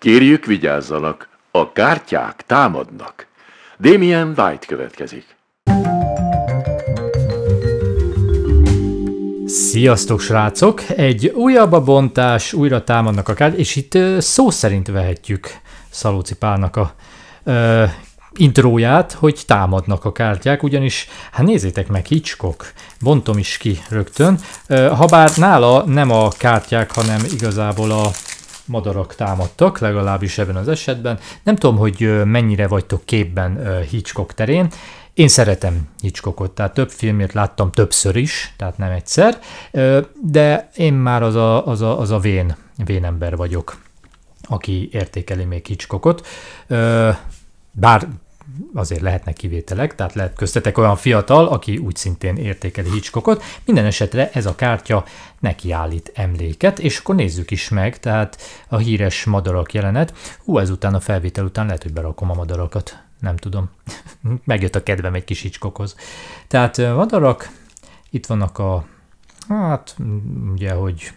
Kérjük, vigyázzanak, a kártyák támadnak. Damien White következik. Sziasztok, srácok! Egy újabb a bontás, újra támadnak a kártyák, és itt szó szerint vehetjük Szalóci Pálnak a ö, intróját, hogy támadnak a kártyák, ugyanis, hát nézzétek meg, Hitchcock, bontom is ki rögtön, ö, habár nála nem a kártyák, hanem igazából a madarak támadtak, legalábbis ebben az esetben. Nem tudom, hogy mennyire vagytok képben Hitchcock terén. Én szeretem Hitchcockot, tehát több filmét láttam többször is, tehát nem egyszer, de én már az a, az a, az a vén, vén ember vagyok, aki értékeli még Hitchcockot. Bár azért lehetnek kivételek, tehát lehet köztetek olyan fiatal, aki úgy szintén értékeli Hitchcockot. Minden esetre ez a kártya neki állít emléket, és akkor nézzük is meg, tehát a híres madarak jelenet. Hú, ezután a felvétel után lehet, hogy berakom a madarakat. Nem tudom. Megjött a kedvem egy kis Hitchcockhoz. Tehát madarak, itt vannak a, hát ugye, hogy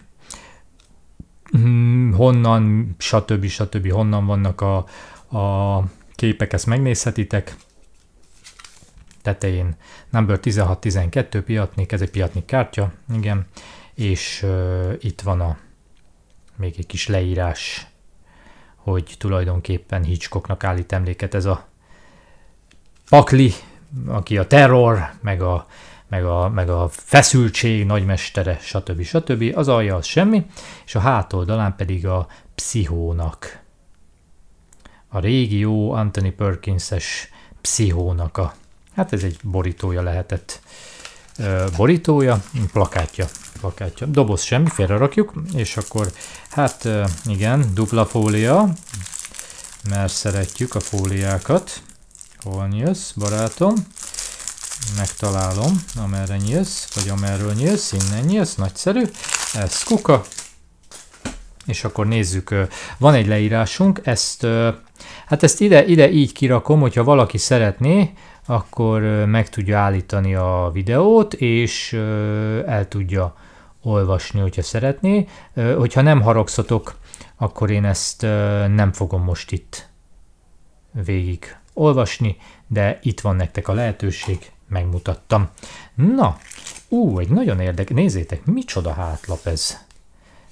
honnan, stb. stb. honnan vannak a, a képek, ezt megnézhetitek. Tetején number 16-12 piatnik, ez egy piatnik kártya, igen, és uh, itt van a még egy kis leírás, hogy tulajdonképpen Hitchcocknak állít emléket ez a pakli, aki a terror, meg a, meg a, meg a feszültség nagymestere, stb. stb. Az alja az semmi, és a hátoldalán pedig a pszichónak a régi jó Anthony Perkins-es pszichónak a, hát ez egy borítója lehetett, borítója, plakátja, plakátja. Doboz semmi, rakjuk és akkor, hát igen, dupla fólia, mert szeretjük a fóliákat. Hol nyílsz, barátom? Megtalálom, amerre nyílsz, vagy amerről nyílsz, innen nyílsz, nagyszerű. Ez kuka, és akkor nézzük, van egy leírásunk, ezt, hát ezt ide, ide így kirakom, hogyha valaki szeretné, akkor meg tudja állítani a videót, és el tudja olvasni, hogyha szeretné. Hogyha nem haragszatok, akkor én ezt nem fogom most itt végig olvasni, de itt van nektek a lehetőség, megmutattam. Na, ú, egy nagyon érdekes, nézzétek, micsoda hátlap ez.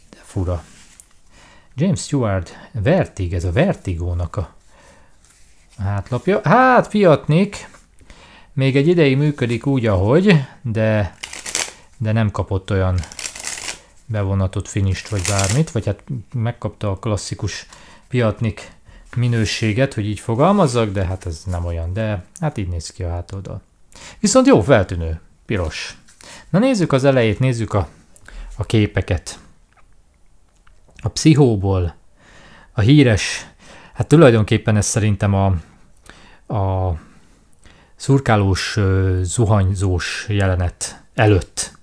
De fura. James Stewart, Vertig, ez a Vertigónak a hátlapja. Hát, Fiatnik még egy ideig működik úgy, ahogy, de, de nem kapott olyan bevonatot, finist vagy bármit, vagy hát megkapta a klasszikus Piatnik minőséget, hogy így fogalmazzak, de hát ez nem olyan, de hát így néz ki a hátoldal. Viszont jó, feltűnő, piros. Na nézzük az elejét, nézzük a, a képeket pszichóból, a híres, hát tulajdonképpen ez szerintem a, a szurkálós, zuhanyzós jelenet előtt.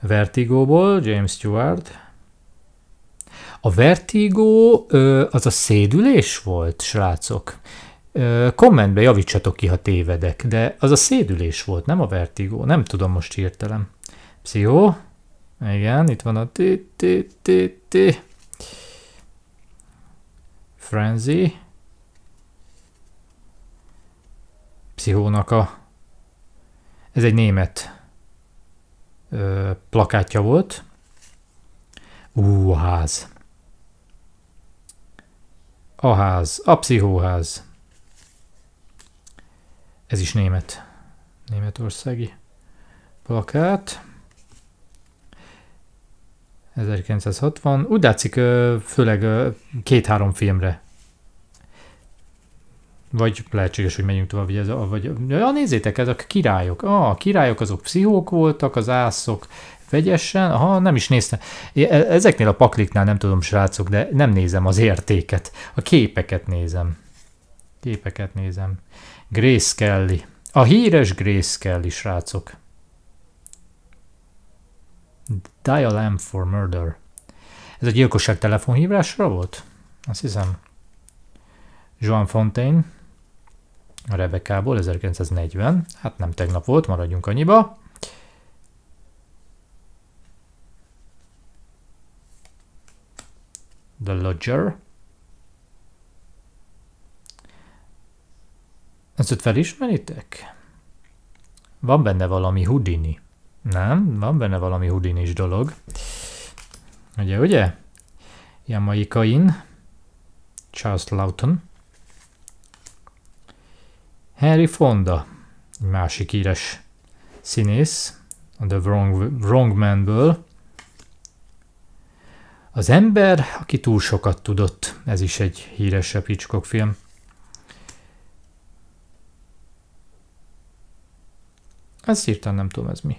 Vertigóból, James Stewart. A Vertigo az a szédülés volt, srácok. Kommentbe javítsatok ki, ha tévedek, de az a szédülés volt, nem a Vertigo, nem tudom most hirtelen. Pszichó? Igen, itt van a t t t t Frenzy. Pszichónak a... Ez egy német ö, plakátja volt. Ú, a ház. A ház, a pszichóház. Ez is német. Németországi plakát. 1960. Úgy látszik, főleg két-három filmre. Vagy lehetséges, hogy megyünk tovább, vagy, ez a, vagy ja, nézzétek, ezek a királyok. Ah, a királyok azok pszichók voltak, az ászok vegyesen, Ha nem is néztem. E, ezeknél a pakliknál nem tudom, srácok, de nem nézem az értéket. A képeket nézem. Képeket nézem. Grace Kelly. A híres Grace Kelly, srácok. Dial M for Murder. Ez a gyilkosság telefonhívásra volt? Azt hiszem. Joan Fontaine, a Rebekából, 1940. Hát nem tegnap volt, maradjunk annyiba. The Lodger. Ezt felismeritek? Van benne valami Houdini. Nem, van benne valami hudinis dolog. Ugye, ugye? Jamaikain. Charles Lawton. Harry Fonda, egy másik íres színész, a The Wrong, Wrong Man-ből. Az ember, aki túl sokat tudott, ez is egy híresebb Hitchcock film. Ezt írtam, nem tudom ez mi.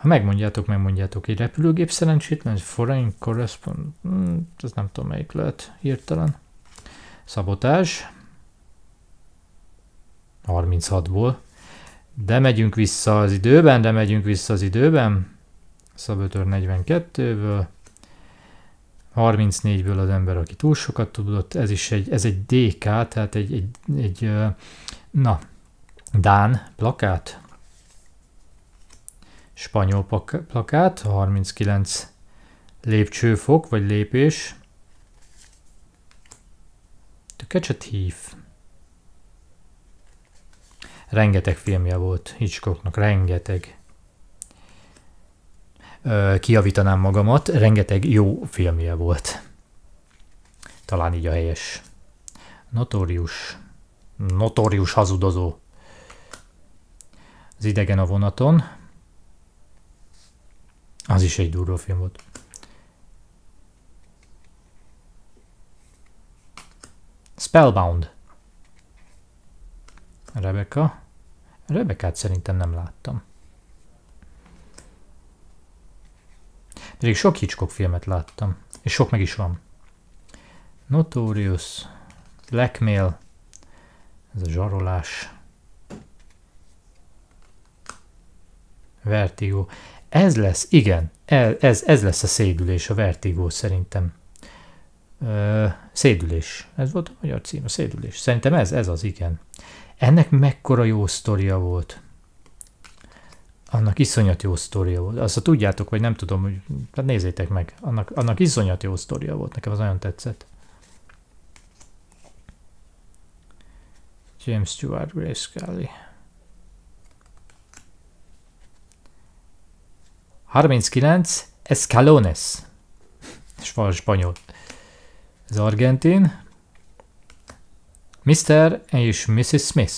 Ha megmondjátok, megmondjátok egy repülőgép szerencsétlen, egy foreign correspond, hmm, ez nem tudom melyik lehet hirtelen. Szabotás. 36-ból. De megyünk vissza az időben, de megyünk vissza az időben. Szabötör 42-ből. 34-ből az ember, aki túl sokat tudott, ez is egy, ez egy DK, tehát egy, egy, egy na, Dán plakát, spanyol plakát, 39 lépcsőfok vagy lépés. The Catch a Thief. Rengeteg filmje volt Hitchcocknak, rengeteg. Ö, kiavítanám magamat, rengeteg jó filmje volt. Talán így a helyes. Notorius. Notorius hazudozó. Az idegen a vonaton. Az is egy durva film volt. Spellbound. Rebecca. Rebekát szerintem nem láttam. Pedig sok Hitchcock filmet láttam, és sok meg is van. Notorious, Blackmail, ez a zsarolás, Vertigo. Ez lesz, igen, e, ez, ez lesz a szédülés, a vertigó szerintem. szédülés, ez volt a magyar cím, a szédülés. Szerintem ez, ez az, igen. Ennek mekkora jó sztoria volt. Annak iszonyat jó sztoria volt. Azt ha tudjátok, vagy nem tudom, hogy hát nézzétek meg. Annak, annak iszonyat jó sztoria volt, nekem az nagyon tetszett. James Stewart Grace Kelly. 39. Escalones. És van spanyol. Ez argentin. Mr. és Mrs. Smith.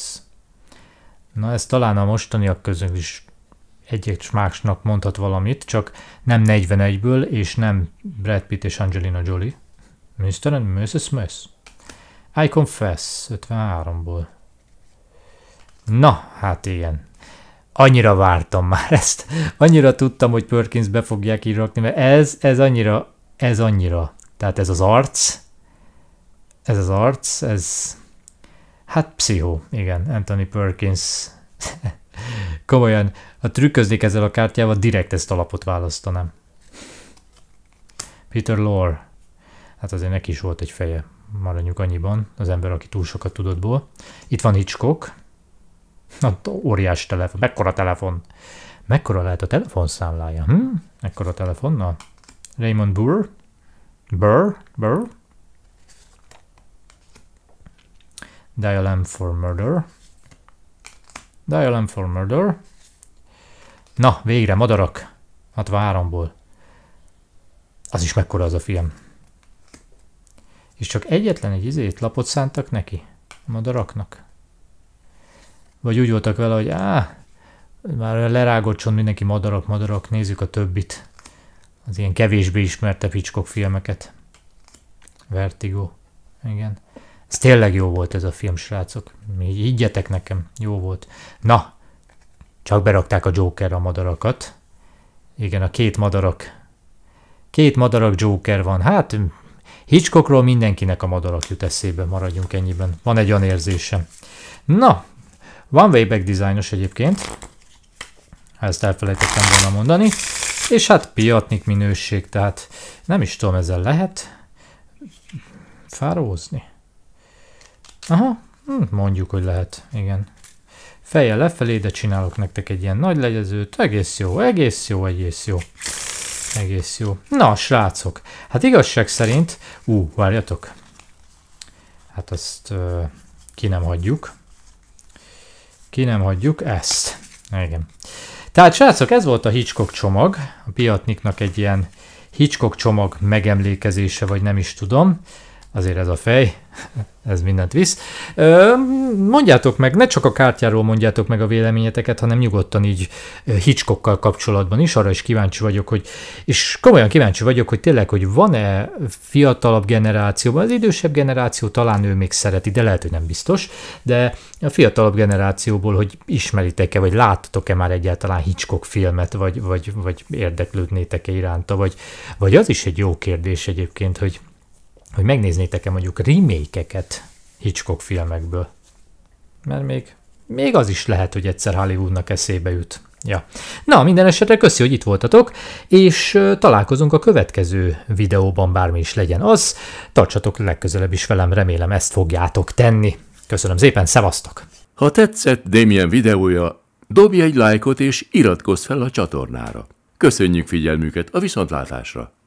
Na ez talán a mostaniak közül is egy és másnak mondhat valamit, csak nem 41-ből, és nem Brad Pitt és Angelina Jolie. Mr. and Mrs. Smith. I confess, 53-ból. Na, hát ilyen annyira vártam már ezt, annyira tudtam, hogy Perkins be fogják írni, mert ez, ez annyira, ez annyira, tehát ez az arc, ez az arc, ez, hát pszichó, igen, Anthony Perkins, komolyan, ha trükköznék ezzel a kártyával, direkt ezt a lapot választanám. Peter Lore, hát azért neki is volt egy feje, maradjunk annyiban, az ember, aki túl sokat tudott ból. Itt van Hitchcock, Na, óriás telefon. Mekkora telefon? Mekkora lehet a telefonszámlája? Hm? Mekkora Na, Raymond Burr? Burr? Burr? Dial M for murder. Dial M for murder. Na, végre, madarak. Hát váromból. Az is mekkora az a film. És csak egyetlen egy izét lapot szántak neki. A madaraknak vagy úgy voltak vele, hogy á, már lerágott mindenki madarak, madarak, nézzük a többit. Az ilyen kevésbé ismerte Hitchcock filmeket. Vertigo. Igen. Ez tényleg jó volt ez a film, srácok. Higgyetek nekem, jó volt. Na, csak berakták a Joker a madarakat. Igen, a két madarak. Két madarak Joker van. Hát, Hitchcockról mindenkinek a madarak jut eszébe, maradjunk ennyiben. Van egy olyan érzésem. Na, van Wayback dizájnos egyébként, ezt elfelejtettem volna mondani, és hát piatnik minőség, tehát nem is tudom, ezzel lehet fárózni. Aha, hm, mondjuk, hogy lehet, igen. Feje lefelé, de csinálok nektek egy ilyen nagy legyezőt, egész jó, egész jó, egész jó. Egész jó. Na, srácok, hát igazság szerint, ú, várjatok, hát azt uh, ki nem hagyjuk, ki nem hagyjuk ezt. Igen. Tehát srácok, ez volt a Hitchcock csomag, a Piatniknak egy ilyen Hitchcock csomag megemlékezése, vagy nem is tudom azért ez a fej, ez mindent visz. Mondjátok meg, ne csak a kártyáról mondjátok meg a véleményeteket, hanem nyugodtan így Hitchcockkal kapcsolatban is, arra is kíváncsi vagyok, hogy, és komolyan kíváncsi vagyok, hogy tényleg, hogy van-e fiatalabb generációban, az idősebb generáció talán ő még szereti, de lehet, hogy nem biztos, de a fiatalabb generációból, hogy ismeritek-e, vagy láttatok-e már egyáltalán Hitchcock filmet, vagy, vagy, vagy érdeklődnétek-e iránta, vagy, vagy az is egy jó kérdés egyébként, hogy hogy megnéznétek-e mondjuk remake-eket Hitchcock filmekből. Mert még, még az is lehet, hogy egyszer Hollywoodnak eszébe jut. Ja. Na, minden esetre köszi, hogy itt voltatok, és találkozunk a következő videóban, bármi is legyen az. Tartsatok legközelebb is velem, remélem ezt fogjátok tenni. Köszönöm szépen, szevasztok! Ha tetszett Damien videója, dobj egy lájkot és iratkozz fel a csatornára. Köszönjük figyelmüket, a viszontlátásra!